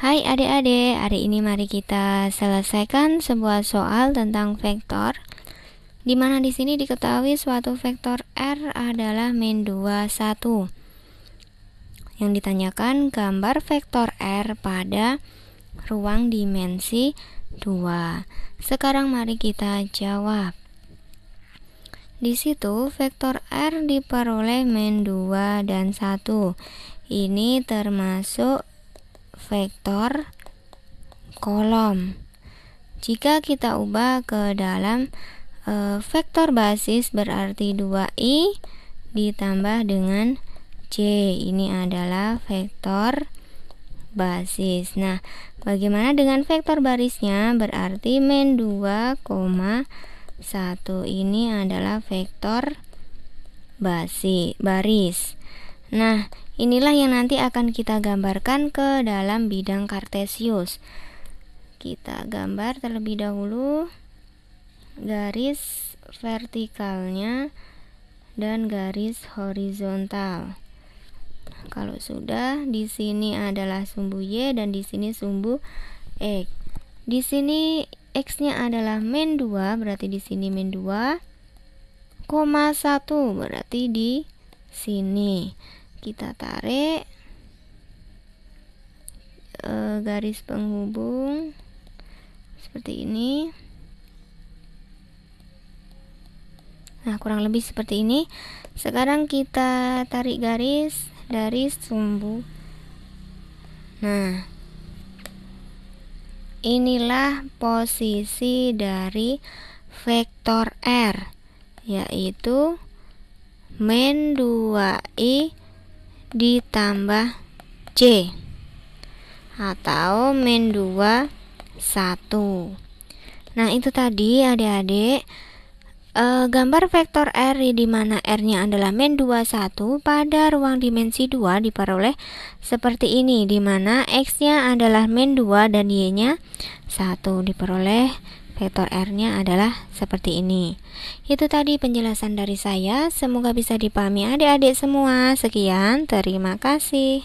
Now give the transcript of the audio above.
Hai adik-adik, hari ini mari kita selesaikan sebuah soal tentang vektor di mana di sini diketahui suatu vektor R adalah min 2, 1 yang ditanyakan gambar vektor R pada ruang dimensi 2 sekarang mari kita jawab di situ vektor R diperoleh min 2 dan 1 ini termasuk vektor kolom. Jika kita ubah ke dalam e, vektor basis berarti 2i ditambah dengan c. Ini adalah vektor basis. Nah, bagaimana dengan vektor barisnya? Berarti min 2, 1 ini adalah vektor basis baris. Nah, inilah yang nanti akan kita gambarkan ke dalam bidang kartesius. Kita gambar terlebih dahulu garis vertikalnya dan garis horizontal. Kalau sudah, di sini adalah sumbu Y dan di sini sumbu X. Di sini X-nya adalah min 2, berarti di sini min 2, koma 1, berarti di sini kita tarik e, garis penghubung seperti ini nah kurang lebih seperti ini sekarang kita tarik garis dari sumbu nah inilah posisi dari vektor R yaitu men 2i ditambah C atau min 2 1 nah itu tadi adik-adik e, gambar vektor R di mana R nya adalah min 2 1 pada ruang dimensi 2 diperoleh seperti ini di mana X nya adalah min 2 dan Y nya 1 diperoleh Vektor R-nya adalah seperti ini. Itu tadi penjelasan dari saya. Semoga bisa dipahami adik-adik semua. Sekian, terima kasih.